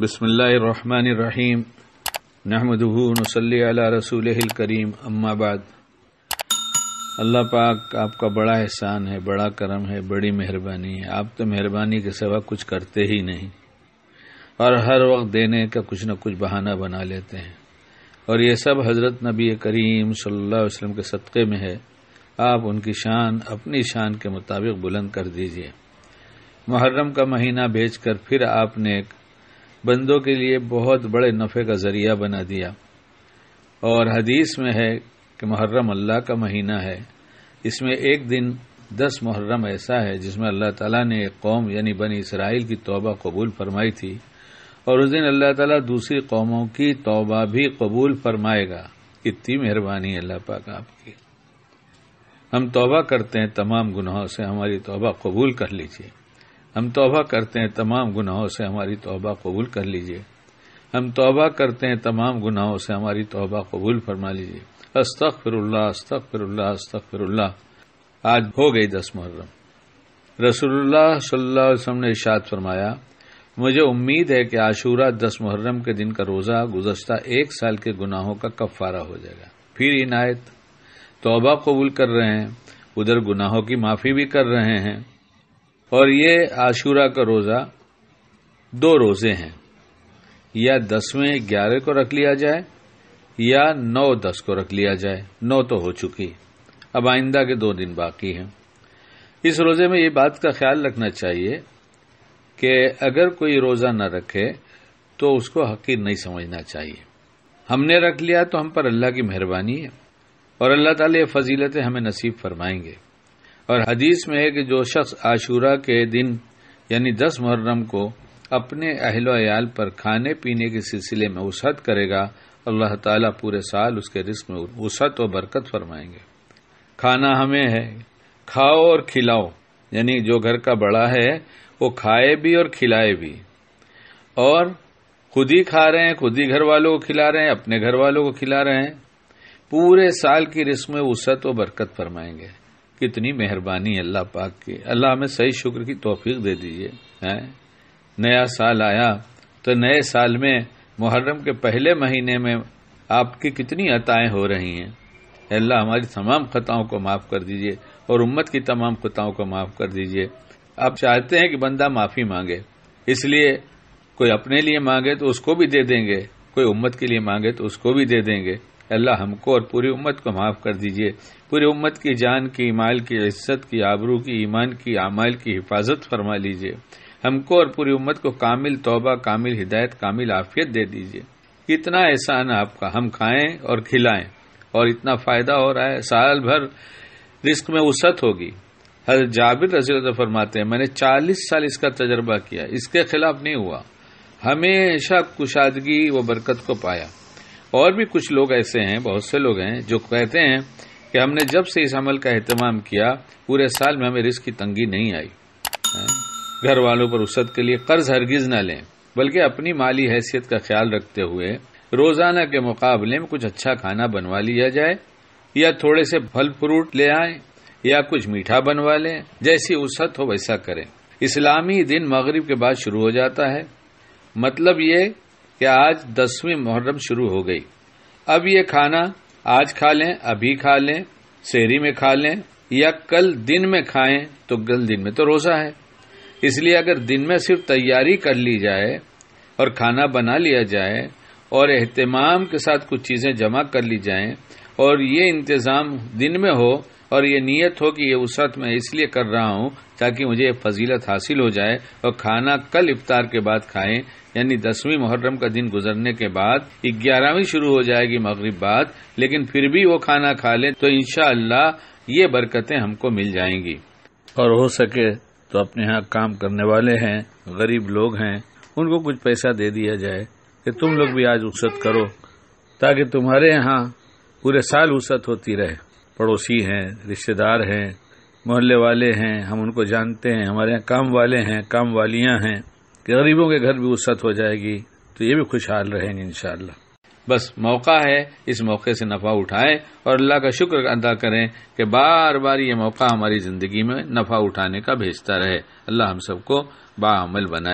बसमीम नहमदूनसली रसूल करीम अम्माबाद अल्लाह पाक आपका बड़ा एहसान है बड़ा करम है बड़ी मेहरबानी है आप तो मेहरबानी के सिवा कुछ करते ही नहीं और हर वक्त देने का कुछ न कुछ बहाना बना लेते हैं और ये सब हज़रत नबी करीम सल्लल्लाहु अलैहि वसल्लम के सदक़े में है आप उनकी शान अपनी शान के मुताबिक बुलंद कर दीजिए मुहर्रम का महीना भेजकर फिर आपने एक बंदों के लिए बहुत बड़े नफ़े का ज़रिया बना दिया और हदीस में है कि मुहर्रम अल्लाह का महीना है इसमें एक दिन दस मुहर्रम ऐसा है जिसमें अल्लाह ताला ने एक कौम यानी बनी इसराइल की तौबा कबूल फरमाई थी और उस दिन अल्लाह ताला दूसरी कौमों की तौबा भी कबूल फरमाएगा इतनी मेहरबानी अल्लाह पाक आपकी हम तौबा करते हैं तमाम गुनाहों से हमारी तौबा कबूल कर लीजिए हम तोबा करते हैं तमाम गुनाहों से हमारी तोबा कबूल कर लीजिए हम तोबा करते हैं तमाम गुनाहों से हमारी तोबा कबूल फरमा लीजिए अस्तक फिरल्ला अस्तक फिरल्ला अस्तक फिरल्ला आज हो गई दस मुहर्रम रसोल्ला सल्लल्लाहु ने इशाद फरमाया मुझे उम्मीद है कि आशूरा दस मुहर्रम के दिन का रोजा गुजश्ता एक साल के गुनाहों का कफारा हो जाएगा फिर इनायत तोबा कबूल कर रहे हैं उधर गुनाहों की माफी भी कर रहे हैं और ये आशूरा का रोज़ा दो रोज़े हैं या दसवें ग्यारह को रख लिया जाए या नौ दस को रख लिया जाए नौ तो हो चुकी अब आइंदा के दो दिन बाकी हैं इस रोज़े में ये बात का ख्याल रखना चाहिए कि अगर कोई रोज़ा न रखे तो उसको हकीर नहीं समझना चाहिए हमने रख लिया तो हम पर अल्लाह की मेहरबानी है और अल्लाह ताला ये फजीलतें हमें नसीब फरमाएंगे और हदीस में है कि जो शख्स आशूरा के दिन यानी दस मुहर्रम को अपने अहलोयाल पर खाने पीने के सिलसिले में वसत करेगा अल्लाह ताला पूरे साल उसके रिस्क में उसहत और बरकत फरमाएंगे खाना हमें है खाओ और खिलाओ यानी जो घर का बड़ा है वो खाए भी और खिलाए भी और खुद ही खा रहे हैं खुद ही घर वालों को खिला रहे हैं अपने घर वालों को खिला रहे हैं पूरे साल की रिस्म में व बरकत फरमाएंगे कितनी मेहरबानी अल्लाह पाक की अल्लाह हमें सही शुक्र की तोफीक दे दीजिए है नया साल आया तो नए साल में मुहर्रम के पहले महीने में आपकी कितनी अताएं हो रही हैं अल्लाह हमारी तमाम खताओं को माफ़ कर दीजिए और उम्मत की तमाम खताओं को माफ़ कर दीजिए आप चाहते हैं कि बंदा माफ़ी मांगे इसलिए कोई अपने लिए मांगे तो उसको भी दे देंगे कोई उम्मत के लिए मांगे तो उसको भी दे देंगे अल्लाह हमको और पूरी उम्मत को माफ़ कर दीजिए पूरी उम्मत की जान की माल की इज्जत की आबरू की ईमान की आमाल की हिफाजत फरमा लीजिए हमको और पूरी उम्मत को कामिल तोबा कामिल हिदायत कामिल आफियत दे दीजिए इतना एहसान आपका हम खाएं और खिलाएं और इतना फायदा हो रहा है साल भर रिस्क में उसत होगी हर जाबिर रजील फरमाते हैं मैंने 40 साल इसका तजर्बा किया इसके खिलाफ नहीं हुआ हमेशा कुशादगी व बरकत को पाया और भी कुछ लोग ऐसे हैं बहुत से लोग हैं जो कहते हैं कि हमने जब से इस अमल का अहतमाम किया पूरे साल में हमें रिस्क की तंगी नहीं आई घर वालों पर उसद के लिए कर्ज हरगिज न लें बल्कि अपनी माली हैसियत का ख्याल रखते हुए रोजाना के मुकाबले में कुछ अच्छा खाना बनवा लिया जाए या थोड़े से फल फ्रूट ले आए या कुछ मीठा बनवा लें जैसी उसत हो वैसा करें इस्लामी दिन मगरिब के बाद शुरू हो जाता है मतलब ये कि आज दसवीं मुहर्रम शुरू हो गई अब ये खाना आज खा लें अभी खा लें शेरी में खा लें या कल दिन में खाएं तो कल दिन में तो रोजा है इसलिए अगर दिन में सिर्फ तैयारी कर ली जाए और खाना बना लिया जाए और एहतमाम के साथ कुछ चीज़ें जमा कर ली जाएं और ये इंतज़ाम दिन में हो और ये नीयत हो कि ये उसरत मैं इसलिए कर रहा हूँ ताकि मुझे ये फजीलत हासिल हो जाए और खाना कल इफ्तार के बाद खाएं यानी दसवीं मुहर्रम का दिन गुजरने के बाद ग्यारहवीं शुरू हो जाएगी मगरब बाद लेकिन फिर भी वो खाना खा लें तो इनशाला ये बरकतें हमको मिल जाएंगी और हो सके तो अपने यहाँ काम करने वाले हैं गरीब लोग हैं उनको कुछ पैसा दे दिया जाए कि तुम लोग भी आज उसत करो ताकि तुम्हारे यहाँ पूरे साल उसत होती रहे पड़ोसी हैं रिश्तेदार हैं मोहल्ले वाले हैं हम उनको जानते हैं हमारे यहाँ काम वाले हैं काम वालियाँ हैं गरीबों के घर भी वसत हो जाएगी तो ये भी खुशहाल रहेंगे इन बस मौका है इस मौके से नफा उठाएं और अल्लाह का शुक्र अदा करें कि बार बार ये मौका हमारी जिंदगी में नफा उठाने का भेजता रहे अल्लाह हम सबको बामल बनाए